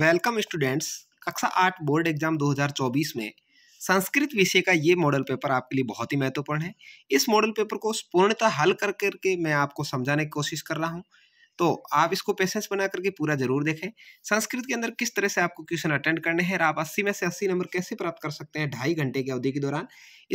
welcome students कक्षा आठ board exam 2024 में संस्कृत विषय का ये मॉडल पेपर आपके लिए बहुत ही महत्वपूर्ण है इस मॉडल पेपर को पूर्णतः हल कर करके मैं आपको समझाने की कोशिश कर रहा हूँ तो आप इसको पेशेंस बना करके पूरा जरूर देखें संस्कृत के अंदर किस तरह से आपको क्वेश्चन अटेंड करने हैं और आप अस्सी में से अस्सी नंबर कैसे प्राप्त कर सकते हैं ढाई घंटे की अवधि के दौरान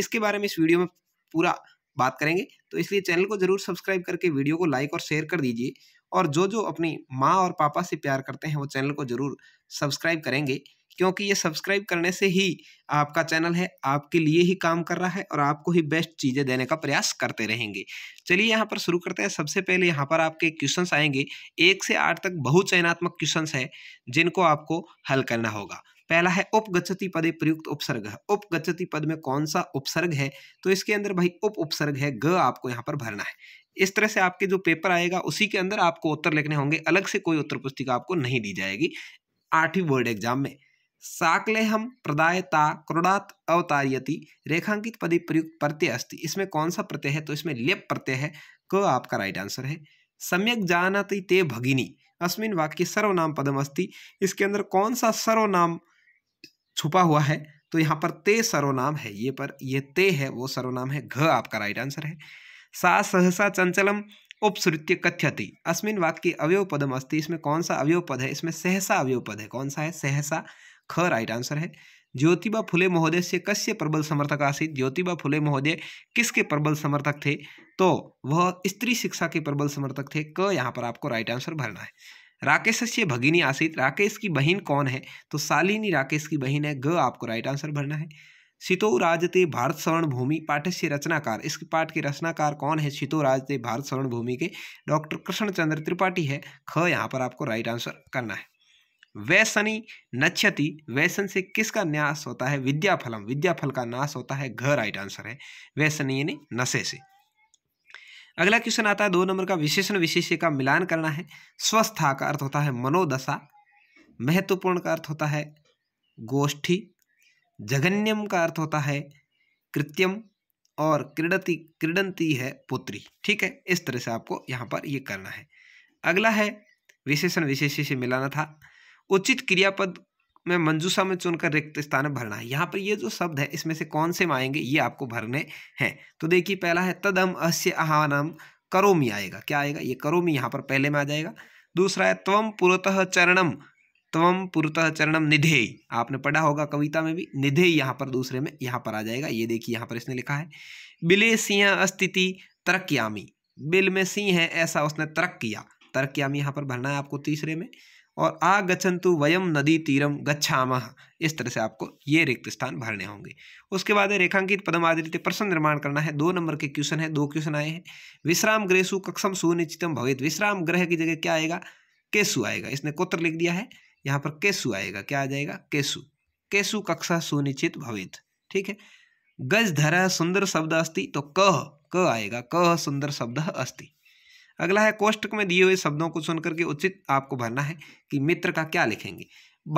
इसके बारे में इस वीडियो में पूरा बात करेंगे तो इसलिए चैनल को जरूर सब्सक्राइब करके वीडियो को लाइक और शेयर कर दीजिए और जो जो अपनी माँ और पापा से प्यार करते हैं वो चैनल को ज़रूर सब्सक्राइब करेंगे क्योंकि ये सब्सक्राइब करने से ही आपका चैनल है आपके लिए ही काम कर रहा है और आपको ही बेस्ट चीज़ें देने का प्रयास करते रहेंगे चलिए यहाँ पर शुरू करते हैं सबसे पहले यहाँ पर आपके क्वेश्चन आएंगे एक से आठ तक बहुचयनात्मक क्वेश्चन है जिनको आपको हल करना होगा पहला है उपगच्छति पदे प्रयुक्त उपसर्ग उपगच्छति पद में कौन सा उपसर्ग है तो इसके अंदर भाई उप उपसर्ग है ग आपको यहाँ पर भरना है इस तरह से आपके जो पेपर आएगा उसी के अंदर आपको उत्तर लिखने होंगे अलग से कोई उत्तर पुस्तिका आपको नहीं दी जाएगी आठवीं बोर्ड एग्जाम में हम प्रदायता क्रोडात अवतारियती रेखांकित पदे प्रयुक्त प्रत्यय अस्थि इसमें कौन सा प्रत्यय है तो इसमें लिप प्रत्यय है क आपका राइट आंसर है सम्यक जानती ते भगिनी अस्मिन वाक्य सर्वनाम पदम अस्थि इसके अंदर कौन सा सर्वनाम छुपा हुआ है तो यहाँ पर ते सर्वनाम है ये पर ये ते है वो सर्वनाम है घ आपका राइट आंसर है सा सहसा चंचलम उपसृत्य कथ्यति अस्मिन वाक्य अवयव पदम अस्ति इसमें कौन सा अवयव पद है इसमें सहसा अवयव पद है कौन सा है सहसा ख राइट आंसर है ज्योतिबा फुले महोदय से कस्य प्रबल समर्थक आसित ज्योतिबा फुले महोदय किसके प्रबल समर्थक थे तो वह स्त्री शिक्षा के प्रबल समर्थक थे क यहाँ पर आपको राइट आंसर भरना है राकेश से भगिनी आसित राकेश की बहन कौन है तो शालिनी राकेश की बहन है ग आपको राइट आंसर भरना है सितो राजते भारत स्वर्ण भूमि पाठ्य से रचनाकार इस पाठ के रचनाकार कौन है सितो राजते भारत स्वर्ण भूमि के डॉक्टर कृष्णचंद्र त्रिपाठी है ख यहाँ पर आपको राइट आंसर करना है वैसनी नक्षति वैसन से किसका न्यास होता है विद्याफलम विद्याफल का नाश होता है घ राइट आंसर है वैसनी यानी नशे से अगला क्वेश्चन आता है दो नंबर का विशेषण विशेष्य का मिलान करना है स्वस्था का अर्थ होता है मनोदशा महत्वपूर्ण का अर्थ होता है गोष्ठी जघन्यम का अर्थ होता है कृत्यम और क्रीडती क्रीडंती है पुत्री ठीक है इस तरह से आपको यहाँ पर ये करना है अगला है विशेषण विशेष से मिलाना था उचित क्रियापद में मंजूसा में चुनकर रिक्त स्थान भरना है यहाँ पर ये जो शब्द है इसमें से कौन से आएंगे ये आपको भरने हैं तो देखिए पहला है तदम अस्य आहानम करोमी आएगा क्या आएगा ये करोमी यहाँ पर पहले में आ जाएगा दूसरा है त्वम पुरतः चरणम तम पुरतः चरणम निधे आपने पढ़ा होगा कविता में भी निधे यहाँ पर दूसरे में यहाँ पर आ जाएगा ये देखिए यहाँ पर इसने लिखा है बिले सिंह अस्तिति तरक्यामी बिल में सिंह है ऐसा उसने तरक किया तरक्यामी यहाँ पर भरना है आपको तीसरे में और आ गचंतु वयम नदी तीरम गच्छामह इस तरह से आपको ये रिक्त स्थान भरने होंगे उसके बाद रेखांकित पदम आदित्य प्रश्न निर्माण करना है दो नंबर के क्वेश्चन है दो क्वेश्चन आए हैं विश्राम ग्रहसु कक्षम सुनिश्चितम भवित विश्राम ग्रह की जगह क्या आएगा केसु आएगा इसने कोत्र लिख दिया है यहाँ पर केसु आएगा क्या आ जाएगा केसु केसु कक्षा सुनिश्चित भवित ठीक है गज धरा सुंदर शब्द अस्ति तो कह क आएगा कह सुंदर शब्द अस्ति अगला है कोष्टक में दिए हुए शब्दों को सुनकर के उचित आपको भरना है कि मित्र का क्या लिखेंगे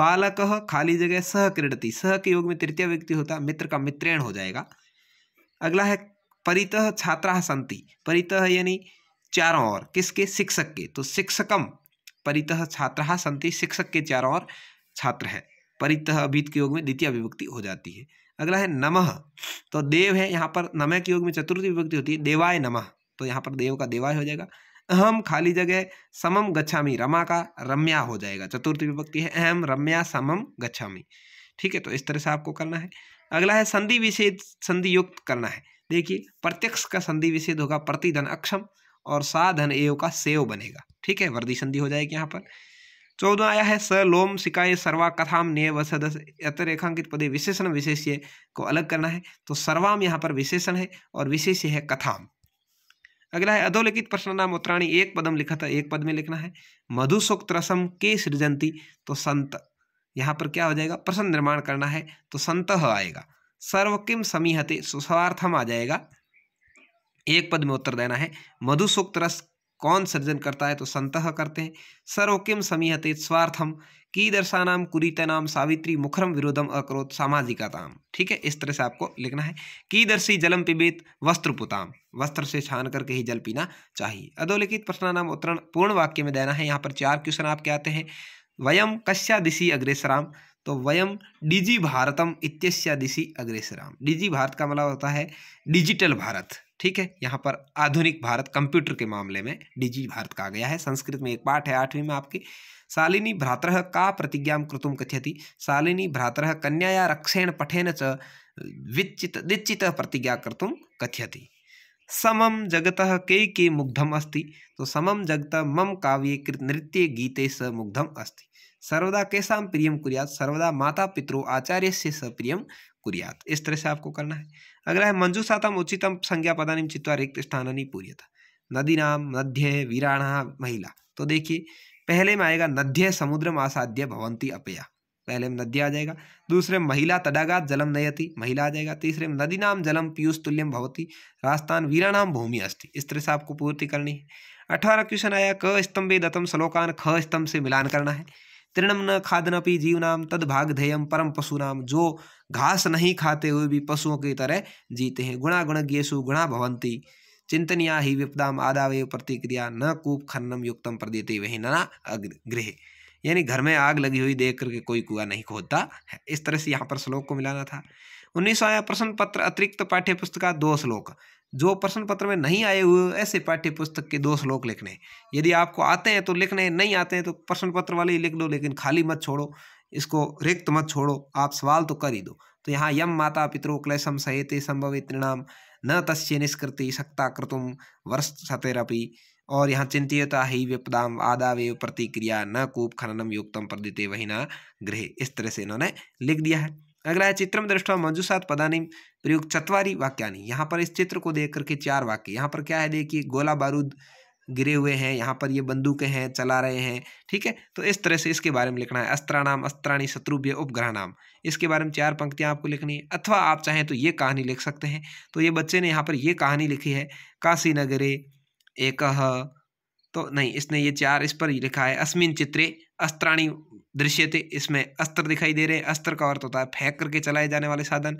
बालक खाली जगह सह क्रीडती सह के योग में तृतीय व्यक्ति होता मित्र का मित्रेण हो जाएगा अगला है परितः छात्रा संति परितः यानी चारों ओर किसके शिक्षक के तो शिक्षकम परित छात्र संति शिक्षक के चारों ओर छात्र है परित अभित के योग में द्वितीय विभक्ति हो जाती है अगला है नमः तो देव है यहाँ पर नमः के योग में चतुर्थी विभक्ति होती है देवाय नमः तो यहाँ पर देव का देवाय हो जाएगा अहम खाली जगह समम गच्छामी रमा का रम्या हो जाएगा चतुर्थी विभक्ति है अहम रम्या समम गच्छामी ठीक है तो इस तरह से आपको करना है अगला है संधि विषेद संधि युक्त करना है देखिए प्रत्यक्ष का संधि विषेद होगा प्रतिधन अक्षम और सा धन एव का सेव बनेगा ठीक है वर्दी संधि हो जाएगी यहाँ पर चौदह आया है स लोम सिकाय सर्वा कथाम ने व सदस रेखांकित पदे विशेषण विशेष्य को अलग करना है तो सर्वाम यहाँ पर विशेषण है और विशेष्य है कथाम अगला है अधोलिखित प्रश्न नाम उत्तराणी एक पदम लिखा था एक पद में लिखना है मधुसुक्त रसम के सृजंती तो संत यहाँ पर क्या हो जाएगा प्रश्न निर्माण करना है तो संत आएगा सर्व किम समीहते सुस्वार्थम आ जाएगा एक पद में उत्तर देना है मधुसूक्त रस कौन सर्जन करता है तो संत करते हैं किम समीहते स्वार्थम की दर्शानाम कुरीतनाम सावित्री मुखरम विरोधम अक्रोत सामाजिकताम ठीक है इस तरह से आपको लिखना है की दर्शी जलम पिबेत वस्त्र पुताम वस्त्र से छान करके ही जल पीना चाहिए अधोलिखित प्रश्नानाम उत्तरण पूर्ण वाक्य में देना है यहाँ पर चार क्वेश्चन आपके आते हैं वयम कश्या दिशी अग्रेसराम तो वयम डिजी भारतम इत्यस्य दिशि अग्रेसराम डिजी भारत का मतलब होता है डिजिटल भारत ठीक है यहाँ पर आधुनिक भारत कंप्यूटर के मामले में डिजी भारत का आ गया है संस्कृत में एक पाठ है आठवीं में आपकी शालिनी भ्रातर का प्रतिज्ञा कृतुम कथ्यति शालिनी भ्रातः कन्याया रक्षेण पठेन च विचित दिचित प्रतिज्ञा कर्तुम कथ्यति समम जगत के के मुग्धम अस्ति तो समम जगत मम काव्य कृत नृत्य गीते स मुग्धम अस्ति सर्वदा कैसा प्रियम कुरियात सर्वदा माता पितरो आचार्य से सप्रियम कुरियात इस तरह से आपको करना है अगला है मंजू सातम उचितम संज्ञा पदानिम चित्वा रिक्त स्थानानी पूरी था नदी नाम नध्य वीराणा महिला तो देखिए पहले में आएगा नध्य समुद्रम आसाध्य भवंती अपया पहले में नदी आ जाएगा दूसरे महिला तडागात जलम नयति महिला आ जाएगा तीसरे में नदी नाम जलम पीयूष तुल्यम भवती राजस्थान वीराणाम भूमि अस्थि इस तरह से आपको पूर्ति करनी है अठारह क्वेश्चन आया क स्तंभे दत्तम श्लोकान ख स्तंभ से मिलान करना है तृणम न खादनपि जीवनाम तद भागधेयम परम पशुनाम जो घास नहीं खाते हुए भी पशुओं की तरह जीते हैं गुण गेसु गुणा भवंती चिंतनिया ही विपदाम आदावे प्रतिक्रिया न कूप खन्नम युक्तम प्रदेते वही न गृह यानी घर में आग लगी हुई देख करके कोई कुआ नहीं खोदता इस तरह से यहाँ पर श्लोक को मिलाना था उन्नीस आया प्रश्न पत्र अतिरिक्त पाठ्य पुस्तक दो श्लोक जो प्रश्न पत्र में नहीं आए हुए ऐसे पाठ्य पुस्तक के दो श्लोक लिखने यदि आपको आते हैं तो लिखने नहीं आते हैं तो प्रश्न पत्र वाले ही लिख लो लेकिन खाली मत छोड़ो इसको रिक्त मत छोड़ो आप सवाल तो कर ही दो तो यहाँ यम माता पितरों क्लेशम सहेते संभवित नाम न तस्य निष्कृति सक्ता कृतुम वर्ष सतेरपि और यहाँ चिंतियता ही विपदाम आदावेव प्रतिक्रिया न कूप खननम युक्तम प्रदिते वही न गृह इस तरह से इन्होंने लिख दिया है अगला है चित्रम दृष्टा मंजूसात पदानी प्रयुक्त चतवारी वाक्यानी यहाँ पर इस चित्र को देख करके चार वाक्य यहाँ पर क्या है देखिए गोला बारूद गिरे हुए हैं यहाँ पर ये बंदूकें हैं चला रहे हैं ठीक है तो इस तरह से इसके बारे में लिखना है अस्त्राणाम अस्त्राणी शत्रुभ्य उपग्रह नाम इसके बारे में चार पंक्तियाँ आपको लिखनी है अथवा आप चाहें तो ये कहानी लिख सकते हैं तो ये बच्चे ने यहाँ पर ये कहानी लिखी है काशी नगरे एक तो नहीं इसने ये चार इस पर ही लिखा है अस्मिन चित्रे अस्त्राणी दृश्य थे इसमें अस्त्र दिखाई दे रहे हैं अस्त्र का अर्थ होता है फेंक करके चलाए जाने वाले साधन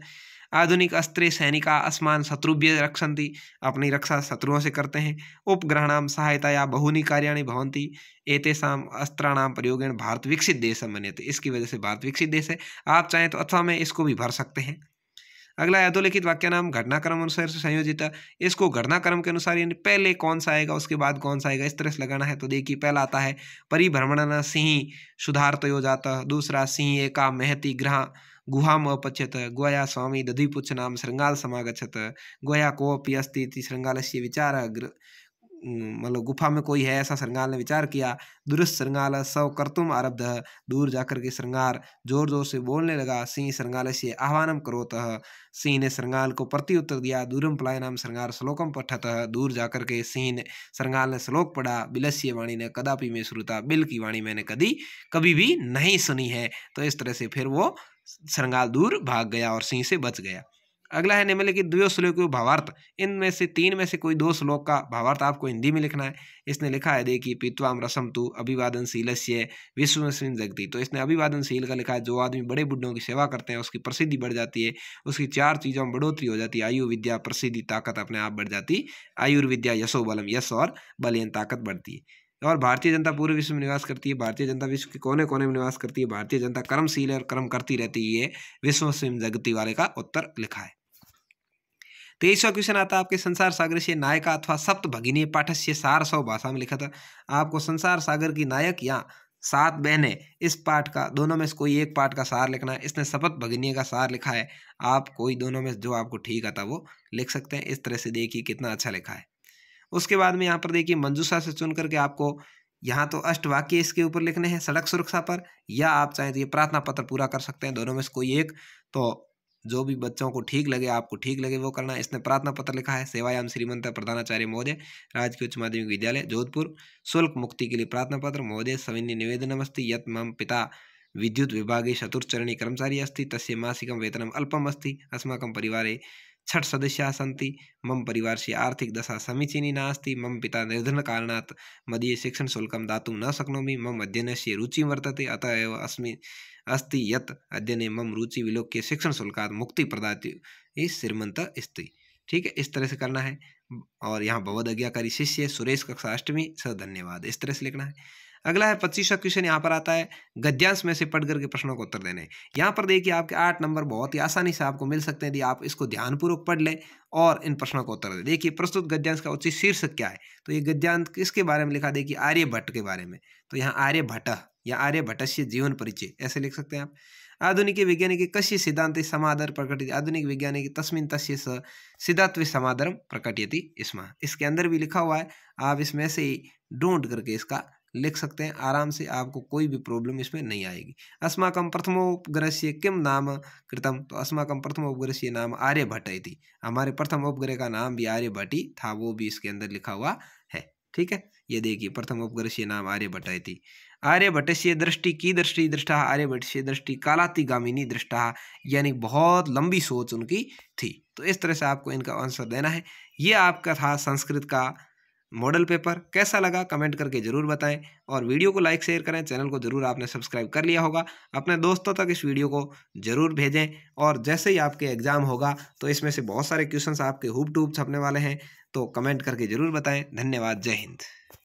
आधुनिक अस्त्र सैनिका आसमान शत्रुभ्य रक्षंती अपनी रक्षा शत्रुओं से करते हैं उपग्रहणाम सहायता या बहुनी कार्याणी भवंती एतेषाम अस्त्राणाम प्रयोगेण भारत विकसित देश समन्वित इसकी वजह से भारत विकसित देश है आप चाहें तो अथवा में इसको भी भर सकते हैं अगला है वाक्य नाम घटनाक्रम अनुसार से संयोजित है इसको घटनाक्रम के अनुसार यानी पहले कौन सा आएगा उसके बाद कौन सा आएगा इस तरह से लगाना है तो देखिए पहला आता है न सिंह सुधार तो जाता दूसरा सिंह एका महती ग्रह गुहाम अपच्यत गोया स्वामी दधिपुच्छ नाम श्रृंगाल समागछत गोया कोपी अस्ती श्रृंगाल से विचार मतलब गुफा में कोई है ऐसा श्रृंगाल ने विचार किया दुरुस्त श्रृंगाल सव कर्तुम आरब्ध दूर जाकर के श्रृंगार जोर जोर से बोलने लगा सिंह श्रृंगाल से आह्वानम करोत सिंह ने श्रृंगाल को प्रति उत्तर दिया दूरम पलायनम श्रृंगार श्लोकम पठत दूर जाकर के सिंह ने श्रृंगाल ने श्लोक पढ़ा बिलस्य वाणी ने कदापि में श्रुता बिल की वाणी मैंने कभी कभी भी नहीं सुनी है तो इस तरह से फिर वो श्रृंगाल दूर भाग गया और सिंह से बच गया अगला है निम्नलिखित द्वयो श्लोक भावार्थ इनमें से तीन में से कोई दो श्लोक का भावार्थ आपको हिंदी में लिखना है इसने लिखा है देखिए पीतवाम रसम तू अभिवादनशील से विश्वस्मिन जगती तो इसने अभिवादनशील का लिखा है जो आदमी बड़े बुढ़ों की सेवा करते हैं उसकी प्रसिद्धि बढ़ जाती है उसकी चार चीज़ों में बढ़ोतरी हो जाती है आयु विद्या प्रसिद्धि ताकत अपने आप बढ़ जाती आयुर्विद्या यशो बलम यश और बलियन ताकत बढ़ती है और भारतीय जनता पूरे विश्व में निवास करती है भारतीय जनता विश्व के कोने कोने में निवास करती है भारतीय जनता कर्मशील है और कर्म करती रहती है विश्व स्वयं जगती वाले का उत्तर लिखा है तेईसवा क्वेश्चन आता है आपके संसार सागर से नायका अथवा सप्त भगिनी पाठस्य सार सौ भाषा में लिखा था आपको संसार सागर की नायक या सात बहनें इस पाठ का दोनों में से कोई एक पाठ का सार लिखना है इसने सपत भगिनी का सार लिखा है आप कोई दोनों में जो आपको ठीक आता वो लिख सकते हैं इस तरह से देखिए कितना अच्छा लिखा है उसके बाद में यहाँ पर देखिए मंजूषा से चुन करके आपको यहाँ तो अष्टवाक्य इसके ऊपर लिखने हैं सड़क सुरक्षा पर या आप चाहें तो ये प्रार्थना पत्र पूरा कर सकते हैं दोनों में से कोई एक तो जो भी बच्चों को ठीक लगे आपको ठीक लगे वो करना इसने प्रार्थना पत्र लिखा है सेवायाम श्रीमंत प्रधानाचार्य महोदय राजकीय उच्च माध्यमिक विद्यालय जोधपुर शुल्क मुक्ति के लिए प्रार्थना पत्र महोदय सविन्य निवेदन अस्त यत मम पिता विद्युत विभागे चतुर्चरणी कर्मचारी अस्त तस्य मासिकं वेतनम अल्पम् अस्ति अस्माकं परिवारे छठ सदस्य सन्ति मम आर्थिक दशा समीचीनी नास्त मम पिता निर्धन कारण मदीय शुल्क दात न शक्नोमि मम से रुचि वर्तते अतः एव अस्त अस्ति अध्ययने मम रुचि विलोक्य शिक्षणशुल्कात् मुक्ति प्रदाति श्रीमंत स्त्री ठीक है इस तरह से करना है और यहाँ भवद अज्ञाकारी शिष्य सुरेश कक्षा अष्टमी सर धन्यवाद इस तरह से लिखना है अगला है पच्चीसवा क्वेश्चन यहाँ पर आता है गद्यांश में से पढ़ करके प्रश्नों को उत्तर देने यहाँ पर देखिए आपके आठ नंबर बहुत ही आसानी से आपको मिल सकते हैं यदि आप इसको ध्यानपूर्वक पढ़ लें और इन प्रश्नों को उत्तर दें देखिए प्रस्तुत गद्यांश का उचित शीर्षक क्या है तो ये गद्यांश किसके बारे में लिखा देखिए आर्यभट्ट के बारे में तो यहाँ आर्यभट्ट या आर्यभट्टस्य जीवन परिचय ऐसे लिख सकते हैं आप आधुनिक के कश्य सिद्धांत समाधर प्रकटित आधुनिक वैज्ञानिक तस्मिन तस्य सिद्धात्व समाधर प्रकटियती इसमें इसके अंदर भी लिखा हुआ है आप इसमें से ही ढूंढ करके इसका लिख सकते हैं आराम से आपको कोई भी प्रॉब्लम इसमें नहीं आएगी उपग्रह तो प्रथमोपग्रह किम नाम कृतम तो उपग्रह प्रथमोपग्रह नाम आर्यभट्ट थी हमारे प्रथम उपग्रह का नाम भी आर्यभट्ट ही था वो भी इसके अंदर लिखा हुआ है ठीक है ये देखिए प्रथम उपग्रह से नाम आर्यभट्ट थी आर्यभट्ट से दृष्टि की दृष्टि दृष्टा आर्यभट्ट से दृष्टि कालातिगामिनी दृष्टा यानी बहुत लंबी सोच उनकी थी तो इस तरह से आपको इनका आंसर देना है ये आपका था संस्कृत का मॉडल पेपर कैसा लगा कमेंट करके ज़रूर बताएं और वीडियो को लाइक शेयर करें चैनल को ज़रूर आपने सब्सक्राइब कर लिया होगा अपने दोस्तों तक इस वीडियो को ज़रूर भेजें और जैसे ही आपके एग्ज़ाम होगा तो इसमें से बहुत सारे क्वेश्चन आपके हुप टूब छपने वाले हैं तो कमेंट करके ज़रूर बताएँ धन्यवाद जय हिंद